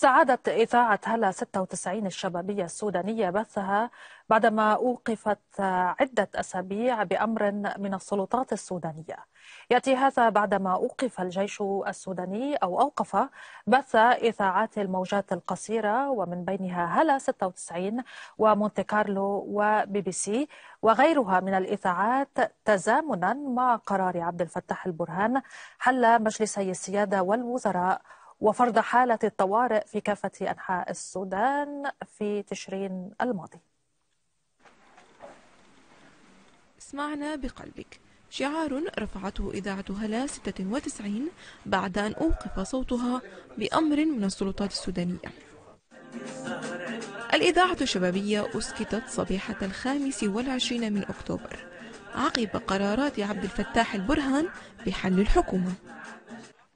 استعادت إذاعة هلا 96 الشبابية السودانية بثها بعدما أوقفت عدة أسابيع بأمر من السلطات السودانية يأتي هذا بعدما أوقف الجيش السوداني أو أوقف بث إذاعات الموجات القصيرة ومن بينها هلا 96 ومونتي كارلو وبي بي سي وغيرها من الإذاعات تزامنا مع قرار عبد الفتاح البرهان حل مجلسي السيادة والوزراء وفرض حالة الطوارئ في كافة أنحاء السودان في تشرين الماضي اسمعنا بقلبك شعار رفعته إذاعة هلا 96 بعد أن أوقف صوتها بأمر من السلطات السودانية الإذاعة الشبابية أسكتت صبيحة الخامس والعشرين من أكتوبر عقب قرارات عبد الفتاح البرهان بحل الحكومة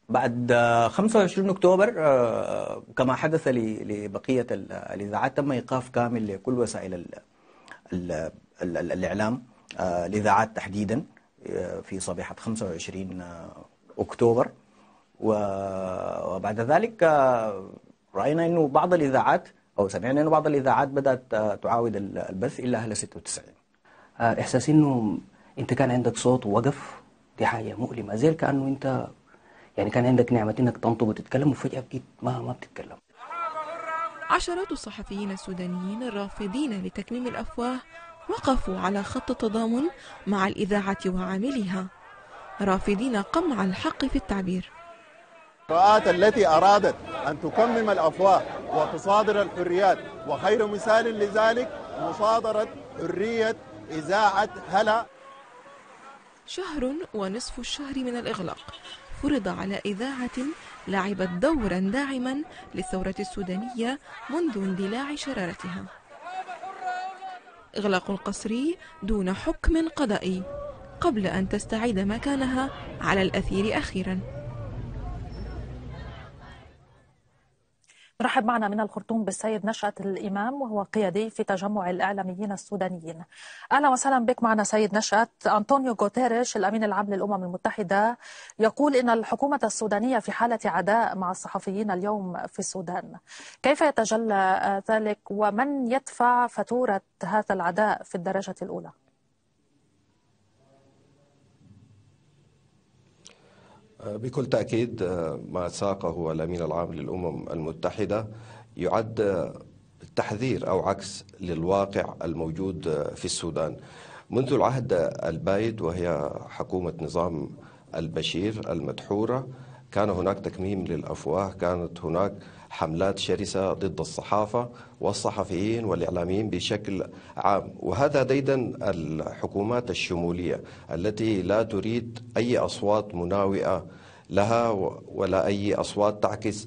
بعد 25 اكتوبر آه، كما حدث لبقيه الاذاعات تم ايقاف كامل لكل وسائل الـ الـ الـ الاعلام آه، الاذاعات تحديدا آه، في صبيحه 25 اكتوبر وبعد ذلك راينا انه بعض الاذاعات او سمعنا انه بعض الاذاعات بدات تعاود البث الا اهل 96 احساس انه انت كان عندك صوت ووقف دي حاجه مؤلمه زي كانه انت يعني كان عندك نعمة إنك تنطق وتتكلم وفجأة بقيت ما ما بتتكلم عشرات الصحفيين السودانيين الرافضين لتكميم الأفواه وقفوا على خط التضامن مع الإذاعة وعاملها رافضين قمع الحق في التعبير القراءات التي أرادت أن تكمم الأفواه وتصادر الحريات وخير مثال لذلك مصادرة حرية إذاعة هلا شهر ونصف الشهر من الإغلاق فرض على إذاعة لعبت دورا داعما للثورة السودانية منذ اندلاع شرارتها إغلاق القصري دون حكم قضائي قبل أن تستعيد مكانها على الأثير أخيراً رحب معنا من الخرطوم بالسيد نشأت الإمام وهو قيادي في تجمع الإعلاميين السودانيين أهلا وسهلا بك معنا سيد نشأت أنطونيو غوتيريش الأمين العام للأمم المتحدة يقول إن الحكومة السودانية في حالة عداء مع الصحفيين اليوم في السودان كيف يتجلى ذلك ومن يدفع فاتورة هذا العداء في الدرجة الأولى؟ بكل تأكيد آه، ما ساقه الأمين العام للأمم المتحدة يعد تحذير أو عكس للواقع الموجود آه، في السودان منذ العهد البايد وهي حكومة نظام البشير المدحورة كان هناك تكميم للأفواه كانت هناك حملات شرسة ضد الصحافة والصحفيين والإعلاميين بشكل عام وهذا ديدا الحكومات الشمولية التي لا تريد أي أصوات مناوئة لها ولا أي أصوات تعكس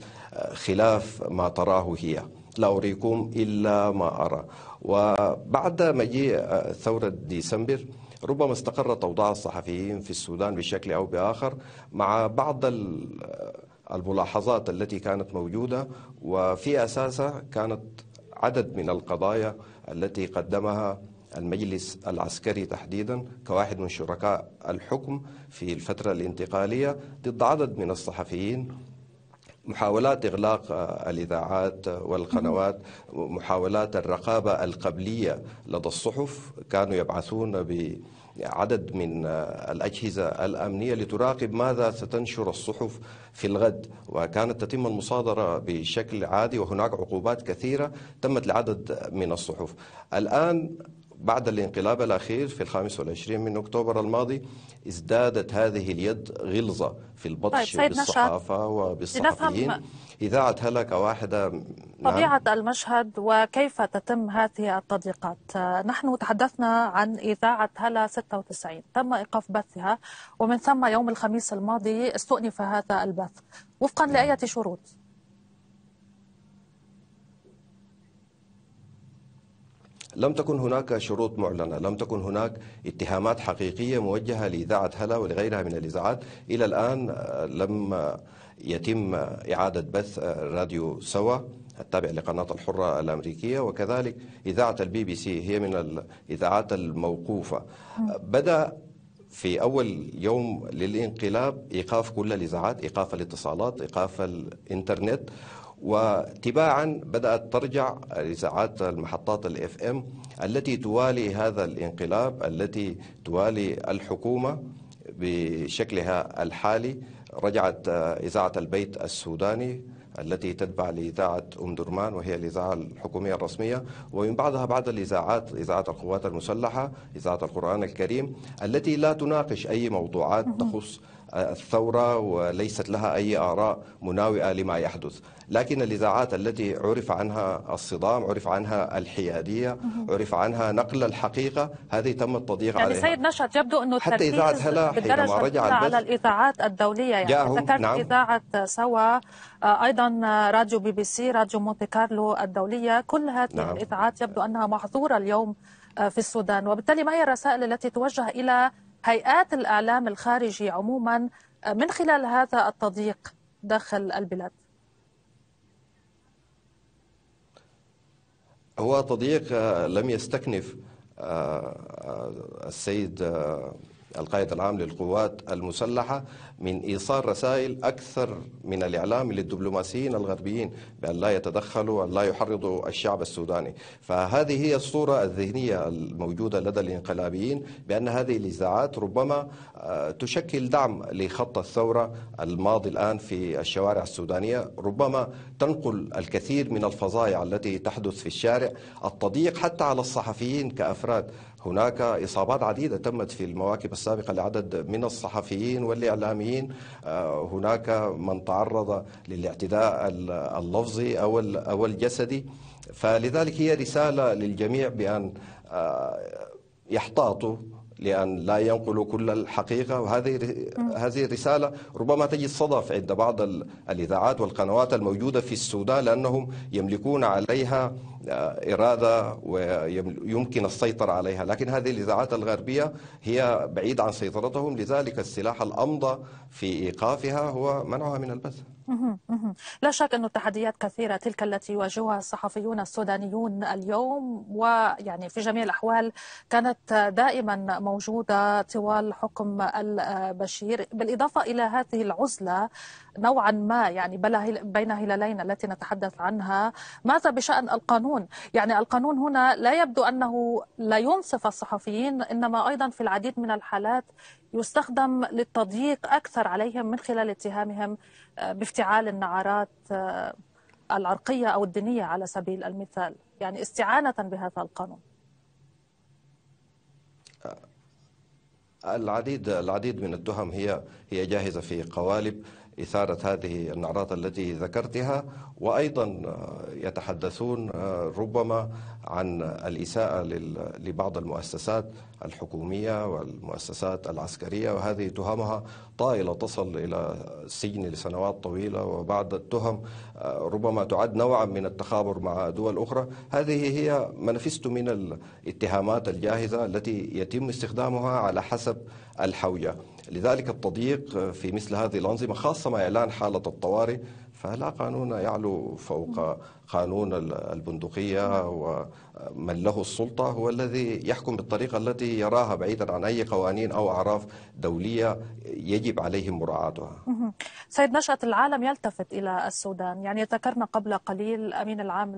خلاف ما تراه هي لا أريكم إلا ما أرى وبعد مجيء ثورة ديسمبر ربما استقرت أوضاع الصحفيين في السودان بشكل أو بآخر مع بعض الملاحظات التي كانت موجودة وفي أساسها كانت عدد من القضايا التي قدمها المجلس العسكري تحديدا كواحد من شركاء الحكم في الفترة الانتقالية ضد عدد من الصحفيين محاولات إغلاق آه، الإذاعات آه، والقنوات محاولات الرقابة القبلية لدى الصحف كانوا يبعثون ب عدد من آه، الأجهزة الأمنية لتراقب ماذا ستنشر الصحف في الغد وكانت تتم المصادرة بشكل عادي وهناك عقوبات كثيرة تمت لعدد من الصحف الآن بعد الانقلاب الأخير في الخامس والعشرين من أكتوبر الماضي ازدادت هذه اليد غلظة في البطش طيب بالصحافة وبالصحفيين إذاعة هلك واحدة نعم. طبيعة نعم. المشهد وكيف تتم هذه التضييقات نحن تحدثنا عن إذاعة هلا 96 تم إيقاف بثها ومن ثم يوم الخميس الماضي استؤنف هذا البث وفقا لأية نعم. شروط لم تكن هناك شروط معلنة لم تكن هناك اتهامات حقيقية موجهة لإذاعة هلا ولغيرها من الإذاعات إلى الآن آه، لم يتم إعادة بث آه، راديو سوا التابع لقناة الحرة الأمريكية وكذلك إذاعة البي بي سي هي من الإذاعات الموقوفة بدأ في أول يوم للانقلاب إيقاف كل الإذاعات إيقاف الاتصالات إيقاف الإنترنت وتباعا بدأت ترجع الإذاعات المحطات الاف ام التي توالي هذا الانقلاب التي توالي الحكومة بشكلها الحالي رجعت آه، إذاعة البيت السوداني التي تتبع لإذاعة أم درمان وهي الإذاعة الحكومية الرسمية ومن بعدها بعض الإذاعات إذاعة القوات المسلحة إذاعة القرآن الكريم التي لا تناقش أي موضوعات تخص الثورة وليست لها أي آراء مناوئة لما يحدث لكن الإذاعات التي عرف عنها الصدام عرف عنها الحيادية عرف عنها نقل الحقيقة هذه تم التضييق يعني عليها يعني سيد نشأت يبدو أنه حتى إذاعة هلا حينما رجع على الإذاعات الدولية يعني ذكرت نعم. إذاعة سوا آه، أيضا راديو بي بي سي راديو مونتي كارلو الدولية كل هذه نعم. الإذاعات يبدو أنها محظورة اليوم آه، في السودان وبالتالي ما هي الرسائل التي توجه إلى هيئات الإعلام الخارجي عموما آه، من خلال هذا التضييق داخل البلاد هو تضييق آه، لم يستكنف آه، السيد القائد العام للقوات المسلحة من إيصال رسائل أكثر من الإعلام للدبلوماسيين الغربيين بأن لا يتدخلوا أن لا يحرضوا الشعب السوداني فهذه هي الصورة الذهنية الموجودة لدى الانقلابيين بأن هذه الإذاعات ربما آه، تشكل دعم لخط الثورة الماضي الآن في الشوارع السودانية ربما تنقل الكثير من الفظائع التي تحدث في الشارع التضييق حتى على الصحفيين كأفراد هناك إصابات عديدة تمت في المواكب السابقة لعدد من الصحفيين والإعلاميين آه، هناك من تعرض للاعتداء اللفظي أو الجسدي فلذلك هي رسالة للجميع بأن آه، يحتاطوا لأن لا ينقلوا كل الحقيقة وهذه هذه الرسالة ربما تجد صدف عند بعض الإذاعات والقنوات الموجودة في السودان لأنهم يملكون عليها آه، إرادة ويمكن السيطرة عليها لكن هذه الإذاعات الغربية هي بعيد عن سيطرتهم لذلك السلاح الأمضى في إيقافها هو منعها من البث لا شك أن التحديات كثيرة تلك التي يواجهها الصحفيون السودانيون اليوم ويعني في جميع الأحوال كانت دائما موجودة طوال حكم البشير بالإضافة إلى هذه العزلة نوعا ما يعني بين هلالين التي نتحدث عنها ماذا بشأن القانون يعني القانون هنا لا يبدو أنه لا ينصف الصحفيين إنما أيضا في العديد من الحالات يستخدم للتضييق أكثر عليهم من خلال اتهامهم آه، بافتعال النعرات آه، العرقية أو الدينية على سبيل المثال يعني استعانة بهذا القانون آه، العديد العديد من التهم هي هي جاهزه في قوالب إثارة هذه النعرات التي ذكرتها وأيضا آه، يتحدثون آه، ربما عن الإساءة لبعض المؤسسات الحكومية والمؤسسات العسكرية وهذه تهمها طائلة تصل إلى السجن لسنوات طويلة وبعض التهم آه، ربما تعد نوعا من التخابر مع دول أخرى هذه هي منفست من الاتهامات الجاهزة التي يتم استخدامها على حسب الحوجة لذلك التضييق في مثل هذه الأنظمة خاصة مع إعلان حالة الطوارئ فلا قانون يعلو فوق قانون البندقية ومن له السلطة هو الذي يحكم بالطريقة التي يراها بعيدا عن أي قوانين أو أعراف دولية يجب عليهم مراعاتها سيد نشأة العالم يلتفت إلى السودان يعني ذكرنا قبل قليل أمين العام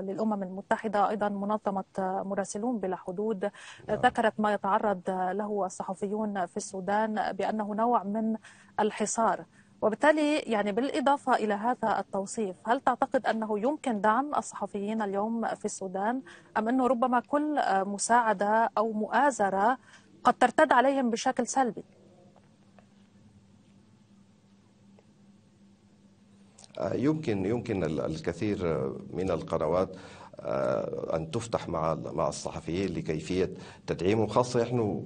للأمم المتحدة أيضا منظمة مراسلون بلا حدود نعم. ذكرت ما يتعرض له الصحفيون في السودان بأنه نوع من الحصار وبالتالي يعني بالإضافة إلى هذا التوصيف هل تعتقد أنه يمكن دعم الصحفيين اليوم في السودان أم أنه ربما كل مساعدة أو مؤازرة قد ترتد عليهم بشكل سلبي؟ آه، يمكن يمكن الكثير من القنوات آه، ان تفتح مع مع الصحفيين لكيفيه تدعيمهم خاصه نحن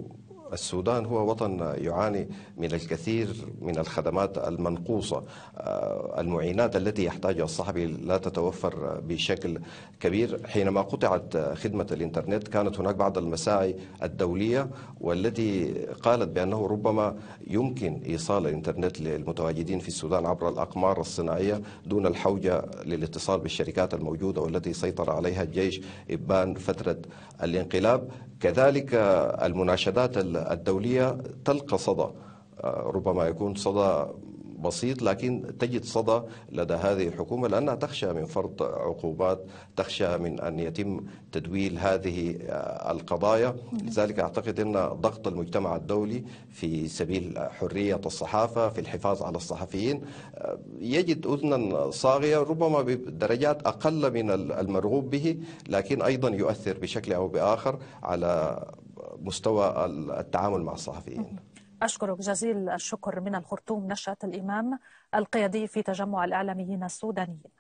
السودان هو وطن يعاني من الكثير من الخدمات المنقوصة آه، المعينات التي يحتاجها الصحفي لا تتوفر بشكل كبير حينما قطعت خدمة الإنترنت كانت هناك بعض المساعي الدولية والتي قالت بأنه ربما يمكن إيصال الإنترنت للمتواجدين في السودان عبر الأقمار الصناعية دون الحوجة للاتصال بالشركات الموجودة والتي سيطر عليها الجيش إبان فترة الانقلاب كذلك المناشدات الدولية تلقى صدى آه، ربما يكون صدى بسيط لكن تجد صدى لدى هذه الحكومة لأنها تخشى من فرض عقوبات تخشى من أن يتم تدويل هذه آه، القضايا لذلك أعتقد أن ضغط المجتمع الدولي في سبيل حرية الصحافة في الحفاظ على الصحفيين آه، يجد أذنا صاغية ربما بدرجات أقل من المرغوب به لكن أيضا يؤثر بشكل أو بآخر على مستوى التعامل مع الصحفيين أشكرك جزيل الشكر من الخرطوم نشأة الإمام القيادي في تجمع الإعلاميين السودانيين